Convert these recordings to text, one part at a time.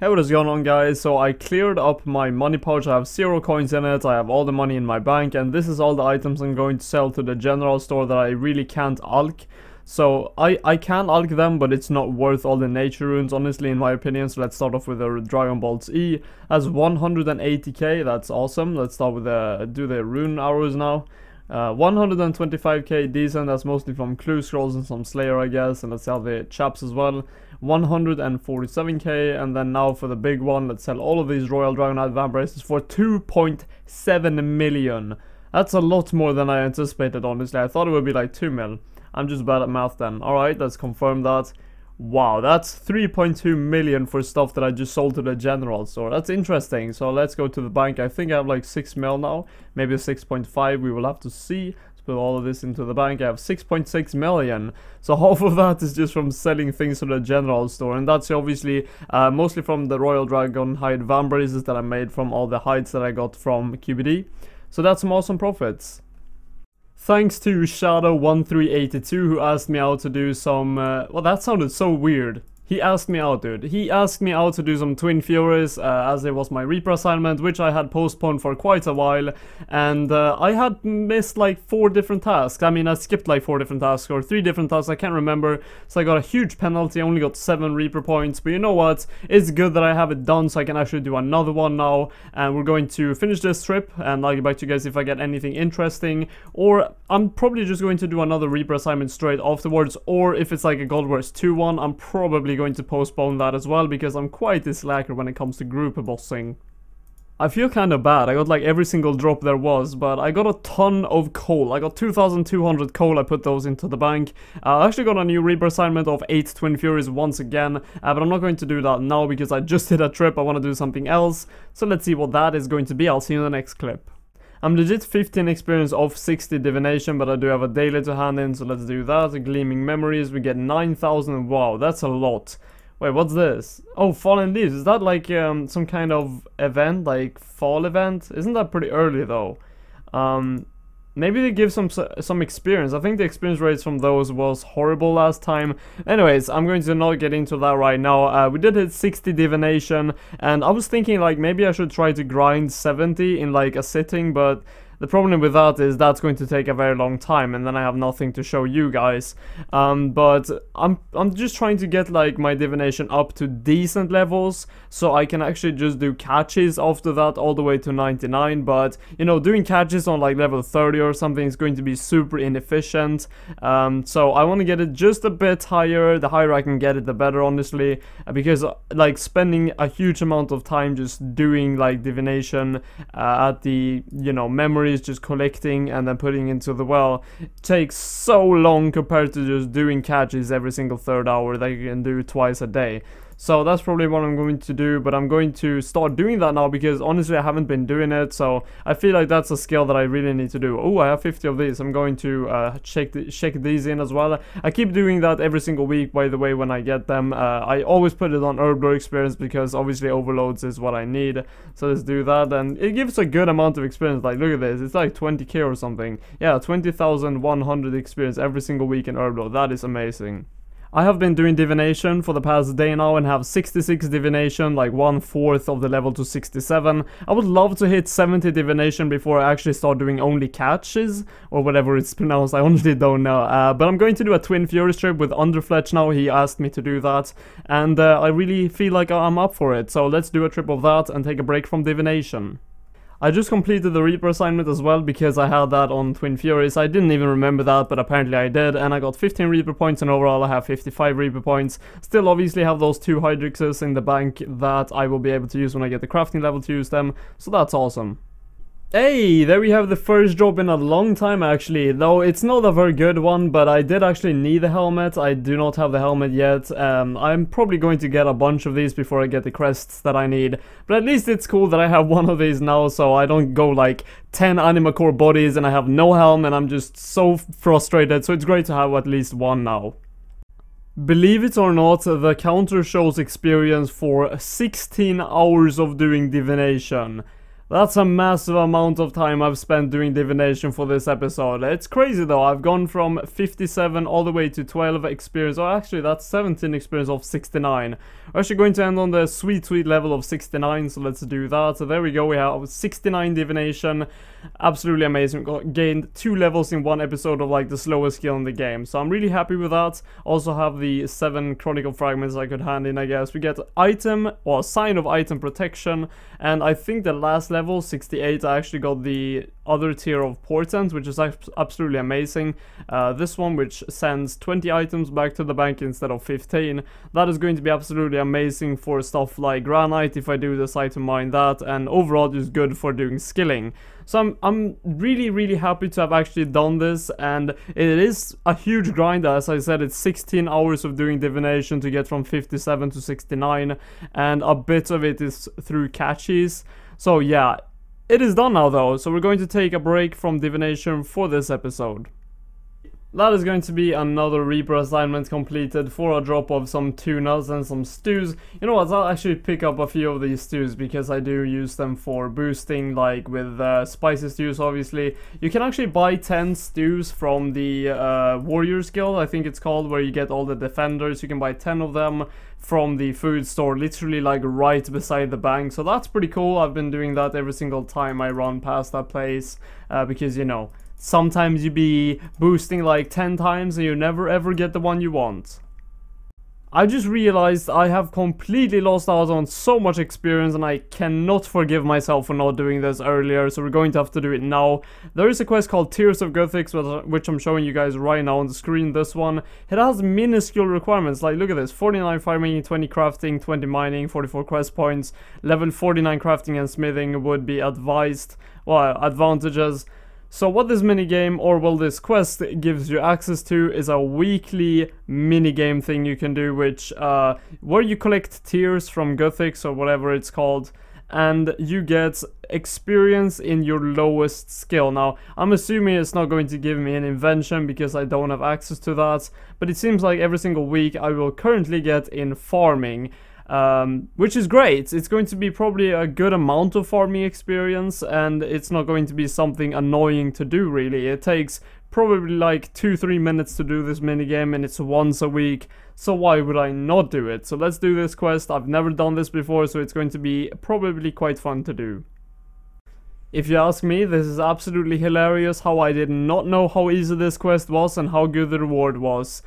Hey what is going on guys, so I cleared up my money pouch, I have zero coins in it, I have all the money in my bank and this is all the items I'm going to sell to the general store that I really can't alk. So I, I can alk them but it's not worth all the nature runes honestly in my opinion, so let's start off with the Dragon Bolts E. As 180k, that's awesome, let's start with the, do the rune arrows now. Uh, 125k decent, that's mostly from clue scrolls and some slayer I guess, and let's sell the chaps as well. 147k and then now for the big one let's sell all of these Royal Dragonite Vambraces for 2.7 million. That's a lot more than I anticipated honestly, I thought it would be like 2 mil. I'm just bad at math then. Alright, let's confirm that. Wow, that's 3.2 million for stuff that I just sold to the general store. That's interesting. So let's go to the bank. I think I have like 6 mil now, maybe 6.5. We will have to see put all of this into the bank, I have 6.6 million. So half of that is just from selling things to the general store, and that's obviously uh, mostly from the Royal Dragon hide van that I made from all the hides that I got from QBD. So that's some awesome profits. Thanks to Shadow1382 who asked me out to do some, uh, well that sounded so weird. He asked me out, dude. He asked me out to do some Twin Furies, uh, as it was my Reaper assignment, which I had postponed for quite a while, and uh, I had missed like four different tasks. I mean, I skipped like four different tasks, or three different tasks, I can't remember, so I got a huge penalty, I only got seven Reaper points, but you know what? It's good that I have it done, so I can actually do another one now, and we're going to finish this trip, and I'll get back to you guys if I get anything interesting, or I'm probably just going to do another Reaper assignment straight afterwards, or if it's like a Gold Wars 2 one, I'm probably going to postpone that as well because I'm quite a slacker when it comes to group bossing. I feel kinda bad, I got like every single drop there was, but I got a ton of coal. I got 2,200 coal, I put those into the bank. Uh, I actually got a new Reaper assignment of 8 Twin Furies once again, uh, but I'm not going to do that now because I just did a trip, I want to do something else. So let's see what that is going to be, I'll see you in the next clip. I'm legit 15 experience of 60 divination, but I do have a daily to hand in, so let's do that. Gleaming memories, we get 9,000. Wow, that's a lot. Wait, what's this? Oh, Fallen Leaves. Is that like um, some kind of event, like fall event? Isn't that pretty early though? Um, Maybe they give some some experience. I think the experience rates from those was horrible last time. Anyways, I'm going to not get into that right now. Uh, we did hit 60 divination, and I was thinking like maybe I should try to grind 70 in like a sitting, but the problem with that is that's going to take a very long time and then I have nothing to show you guys. Um, but I'm, I'm just trying to get like my divination up to decent levels so I can actually just do catches after that all the way to 99. But, you know, doing catches on like level 30 or something is going to be super inefficient. Um, so I want to get it just a bit higher. The higher I can get it, the better, honestly. Because, like, spending a huge amount of time just doing like divination uh, at the, you know, memory is just collecting and then putting into the well takes so long compared to just doing catches every single third hour that you can do twice a day. So that's probably what I'm going to do, but I'm going to start doing that now because honestly I haven't been doing it, so I feel like that's a skill that I really need to do. Oh, I have 50 of these. I'm going to uh, check, the, check these in as well. I keep doing that every single week, by the way, when I get them. Uh, I always put it on herblore experience because obviously overloads is what I need. So let's do that, and it gives a good amount of experience. Like, look at this. It's like 20k or something. Yeah, 20,100 experience every single week in herblore. That is amazing. I have been doing divination for the past day now and have 66 divination, like one fourth of the level to 67. I would love to hit 70 divination before I actually start doing only catches, or whatever it's pronounced, I honestly don't know. Uh, but I'm going to do a Twin Fury strip with Underfletch now, he asked me to do that, and uh, I really feel like I'm up for it, so let's do a trip of that and take a break from divination. I just completed the Reaper assignment as well because I had that on Twin Furies. I didn't even remember that, but apparently I did, and I got 15 Reaper points, and overall I have 55 Reaper points. Still obviously have those two Hydrixes in the bank that I will be able to use when I get the crafting level to use them, so that's awesome. Hey, there we have the first drop in a long time actually, though it's not a very good one, but I did actually need the helmet, I do not have the helmet yet, um, I'm probably going to get a bunch of these before I get the crests that I need, but at least it's cool that I have one of these now so I don't go like 10 anima core bodies and I have no helm and I'm just so frustrated, so it's great to have at least one now. Believe it or not, the counter shows experience for 16 hours of doing divination. That's a massive amount of time I've spent doing divination for this episode. It's crazy though, I've gone from 57 all the way to 12 experience, or actually that's 17 experience of 69. We're actually going to end on the sweet, sweet level of 69, so let's do that. So there we go, we have 69 divination. Absolutely amazing, we gained two levels in one episode of like the slowest skill in the game. So I'm really happy with that. Also have the seven chronicle fragments I could hand in, I guess. We get item, or sign of item protection, and I think the last level level 68 I actually got the other tier of portent which is absolutely amazing uh, this one which sends 20 items back to the bank instead of 15 that is going to be absolutely amazing for stuff like granite if I do decide to mine that and overall just good for doing skilling so I'm, I'm really really happy to have actually done this and it is a huge grind as I said it's 16 hours of doing divination to get from 57 to 69 and a bit of it is through catches so yeah, it is done now though, so we're going to take a break from divination for this episode. That is going to be another Reaper assignment completed for a drop of some tunas and some stews. You know what, I'll actually pick up a few of these stews because I do use them for boosting, like with uh, spicy stews obviously. You can actually buy 10 stews from the uh, Warriors Guild, I think it's called, where you get all the defenders. You can buy 10 of them from the food store, literally like right beside the bank. So that's pretty cool, I've been doing that every single time I run past that place, uh, because you know, Sometimes you be boosting like 10 times and you never ever get the one you want. I just realized I have completely lost out on so much experience and I cannot forgive myself for not doing this earlier, so we're going to have to do it now. There is a quest called Tears of Gothics, which I'm showing you guys right now on the screen, this one. It has minuscule requirements, like look at this, 49 farming, 20 crafting, 20 mining, 44 quest points, level 49 crafting and smithing would be advised, well, advantages. So what this minigame, or well this quest, gives you access to is a weekly minigame thing you can do, which, uh, where you collect tears from Gothics or whatever it's called, and you get experience in your lowest skill. Now, I'm assuming it's not going to give me an invention because I don't have access to that, but it seems like every single week I will currently get in farming, um, which is great. It's going to be probably a good amount of farming experience and it's not going to be something annoying to do really. It takes probably like 2-3 minutes to do this minigame and it's once a week, so why would I not do it? So let's do this quest, I've never done this before so it's going to be probably quite fun to do. If you ask me, this is absolutely hilarious how I did not know how easy this quest was and how good the reward was.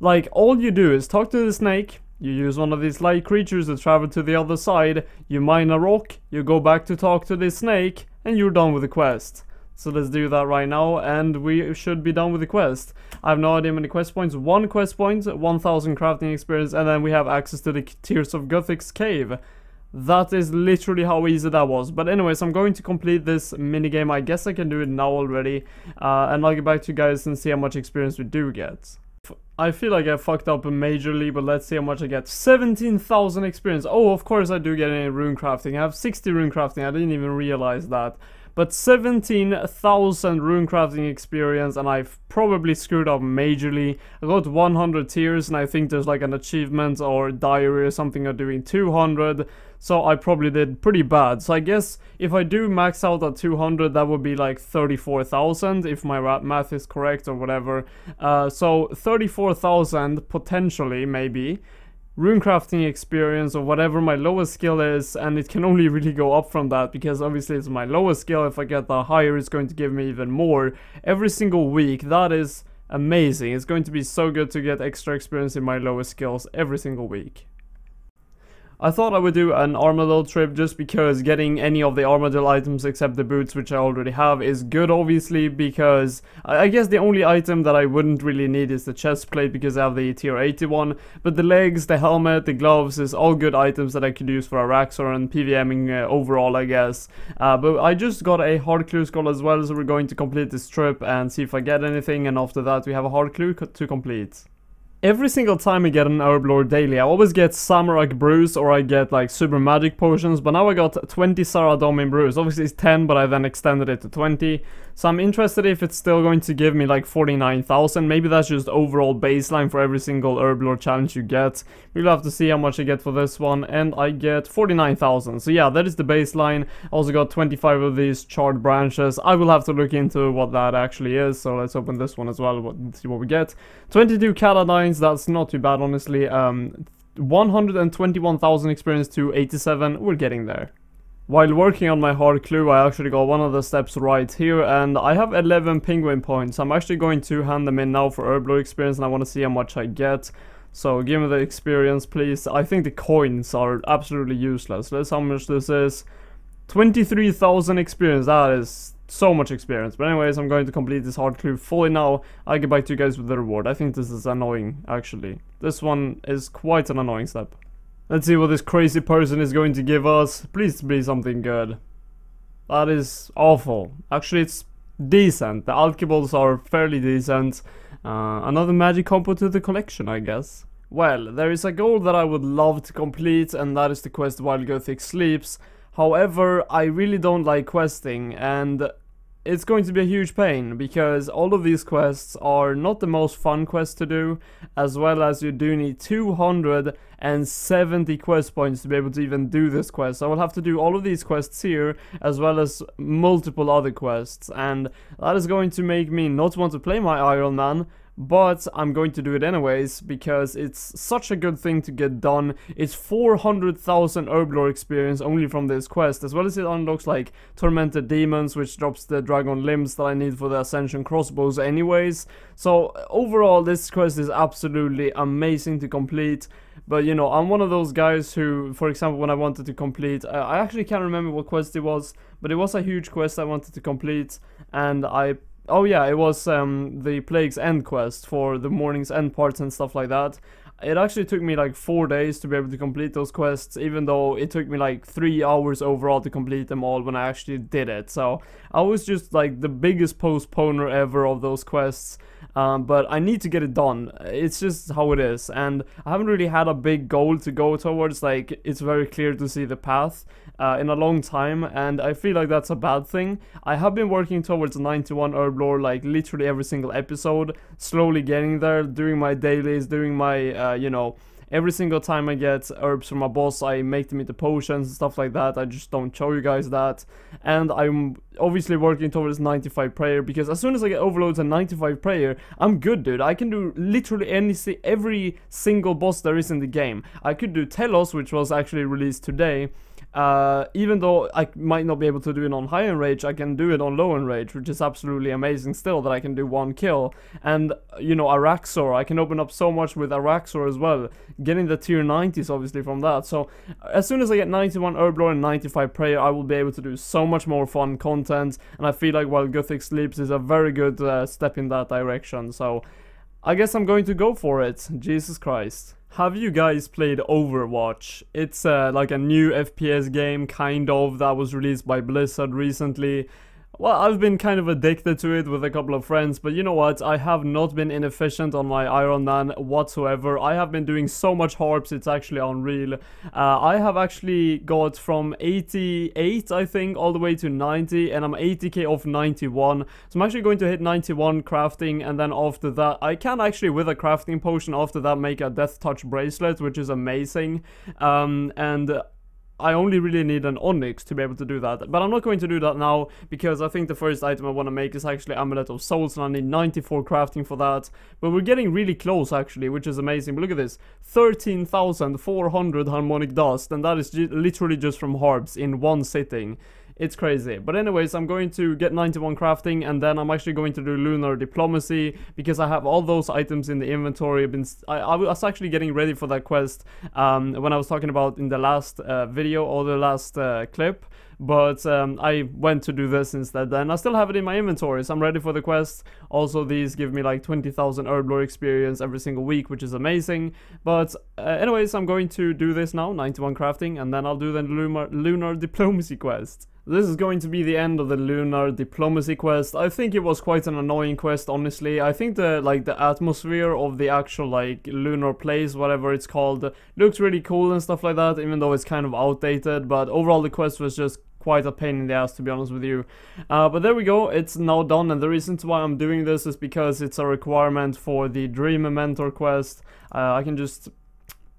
Like, all you do is talk to the snake, you use one of these light creatures to travel to the other side, you mine a rock, you go back to talk to this snake, and you're done with the quest. So let's do that right now, and we should be done with the quest. I have no idea how many quest points. One quest point, 1000 crafting experience, and then we have access to the Tears of Gothic's cave. That is literally how easy that was. But anyways, I'm going to complete this minigame. I guess I can do it now already. Uh, and I'll get back to you guys and see how much experience we do get. I feel like I fucked up majorly, but let's see how much I get. 17,000 experience. Oh, of course I do get any rune crafting. I have 60 rune crafting. I didn't even realize that. But 17,000 runecrafting experience and I've probably screwed up majorly. I got 100 tiers and I think there's like an achievement or diary or something of doing 200. So I probably did pretty bad. So I guess if I do max out at 200 that would be like 34,000 if my math is correct or whatever. Uh, so 34,000 potentially maybe runecrafting experience or whatever my lowest skill is and it can only really go up from that because obviously it's my lowest skill if I get the higher it's going to give me even more every single week that is amazing it's going to be so good to get extra experience in my lowest skills every single week I thought I would do an armadillo trip just because getting any of the armadillo items except the boots which I already have is good obviously because I guess the only item that I wouldn't really need is the chest plate because I have the tier 81 but the legs, the helmet, the gloves is all good items that I could use for Araxor and PVMing uh, overall I guess. Uh, but I just got a hard clue skull as well so we're going to complete this trip and see if I get anything and after that we have a hard clue co to complete. Every single time I get an Herblore daily, I always get Samurak Brews or I get like Super Magic Potions, but now I got 20 Saradomin Brews. Obviously it's 10, but I then extended it to 20. So I'm interested if it's still going to give me like 49,000. Maybe that's just overall baseline for every single Herblore challenge you get. We'll have to see how much I get for this one, and I get 49,000. So yeah, that is the baseline. I also got 25 of these charred branches. I will have to look into what that actually is, so let's open this one as well, and see what we get. 22 Caladine coins, that's not too bad, honestly. Um, 121,000 experience to 87, we're getting there. While working on my hard clue, I actually got one of the steps right here, and I have 11 penguin points. I'm actually going to hand them in now for Herblore experience, and I want to see how much I get. So give me the experience, please. I think the coins are absolutely useless. Let's how much this is. 23,000 experience, that is so much experience. But anyways, I'm going to complete this hard clue fully now. I'll get back to you guys with the reward. I think this is annoying, actually. This one is quite an annoying step. Let's see what this crazy person is going to give us. Please be something good. That is awful. Actually, it's decent. The alkyballs are fairly decent. Uh, another magic combo to the collection, I guess. Well, there is a goal that I would love to complete, and that is the quest while Gothic Sleeps. However, I really don't like questing and it's going to be a huge pain because all of these quests are not the most fun quest to do as well as you do need 270 quest points to be able to even do this quest. I will have to do all of these quests here as well as multiple other quests and that is going to make me not want to play my Iron Man but I'm going to do it anyways because it's such a good thing to get done. It's 400,000 Herblore experience only from this quest, as well as it unlocks like Tormented Demons, which drops the Dragon Limbs that I need for the Ascension Crossbows anyways. So overall, this quest is absolutely amazing to complete. But you know, I'm one of those guys who, for example, when I wanted to complete, I actually can't remember what quest it was, but it was a huge quest I wanted to complete, and I Oh yeah, it was um, the Plague's End quest for the Morning's End parts and stuff like that. It actually took me like four days to be able to complete those quests, even though it took me like three hours overall to complete them all when I actually did it. So I was just like the biggest postponer ever of those quests. Um, but I need to get it done. It's just how it is, and I haven't really had a big goal to go towards. Like it's very clear to see the path uh, in a long time, and I feel like that's a bad thing. I have been working towards 91 herb lore like literally every single episode, slowly getting there, doing my dailies, doing my uh, you know, every single time I get herbs from a boss, I make them into potions and stuff like that. I just don't show you guys that. And I'm obviously working towards 95 prayer because as soon as I get overloads and 95 prayer, I'm good, dude. I can do literally any every single boss there is in the game. I could do Telos, which was actually released today uh, even though I might not be able to do it on high enrage, I can do it on low enrage, which is absolutely amazing still that I can do one kill. And, uh, you know, Araxor, I can open up so much with Araxor as well, getting the tier 90s obviously from that. So as soon as I get 91 Herblore and 95 Prayer, I will be able to do so much more fun content. And I feel like while Gothic Sleeps is a very good uh, step in that direction. So I guess I'm going to go for it, Jesus Christ. Have you guys played Overwatch? It's uh, like a new FPS game, kind of, that was released by Blizzard recently well, I've been kind of addicted to it with a couple of friends, but you know what? I have not been inefficient on my Iron Man whatsoever. I have been doing so much harps, it's actually unreal. Uh, I have actually got from 88, I think, all the way to 90, and I'm 80k off 91. So I'm actually going to hit 91 crafting, and then after that, I can actually, with a crafting potion, after that, make a Death Touch bracelet, which is amazing. Um, and I only really need an Onyx to be able to do that, but I'm not going to do that now, because I think the first item I want to make is actually Amulet of Souls, and I need 94 crafting for that, but we're getting really close actually, which is amazing, but look at this, 13,400 harmonic dust, and that is literally just from harps in one sitting, it's crazy. But anyways, I'm going to get 91 crafting and then I'm actually going to do lunar diplomacy because I have all those items in the inventory. I've been I, I was actually getting ready for that quest um, when I was talking about in the last uh, video or the last uh, clip but um, I went to do this instead and I still have it in my inventory so I'm ready for the quest also these give me like 20,000 herblore experience every single week which is amazing but uh, anyways I'm going to do this now 91 crafting and then I'll do the lunar diplomacy quest this is going to be the end of the Lunar Diplomacy quest. I think it was quite an annoying quest, honestly. I think the like the atmosphere of the actual like lunar place, whatever it's called, looks really cool and stuff like that, even though it's kind of outdated. But overall the quest was just quite a pain in the ass to be honest with you. Uh, but there we go, it's now done and the reason why I'm doing this is because it's a requirement for the Dream Mentor quest. Uh, I can just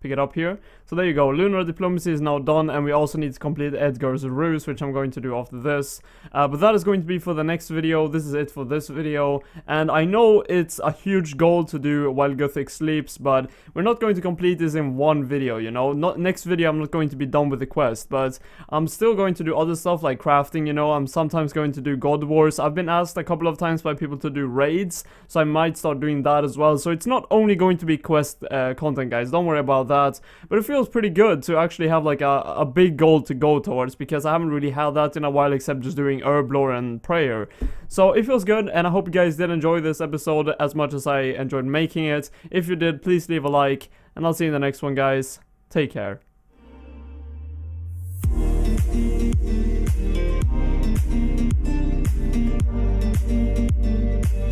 pick it up here. So there you go, Lunar Diplomacy is now done and we also need to complete Edgar's Ruse, which I'm going to do after this. Uh, but that is going to be for the next video, this is it for this video, and I know it's a huge goal to do while Gothic sleeps, but we're not going to complete this in one video, you know? Not Next video I'm not going to be done with the quest, but I'm still going to do other stuff like crafting, you know, I'm sometimes going to do God Wars. I've been asked a couple of times by people to do raids, so I might start doing that as well. So it's not only going to be quest uh, content, guys, don't worry about that. But if you're feels pretty good to actually have like a, a big goal to go towards because I haven't really had that in a while except just doing herb lore and prayer. So it feels good and I hope you guys did enjoy this episode as much as I enjoyed making it. If you did, please leave a like and I'll see you in the next one guys. Take care. Thank you.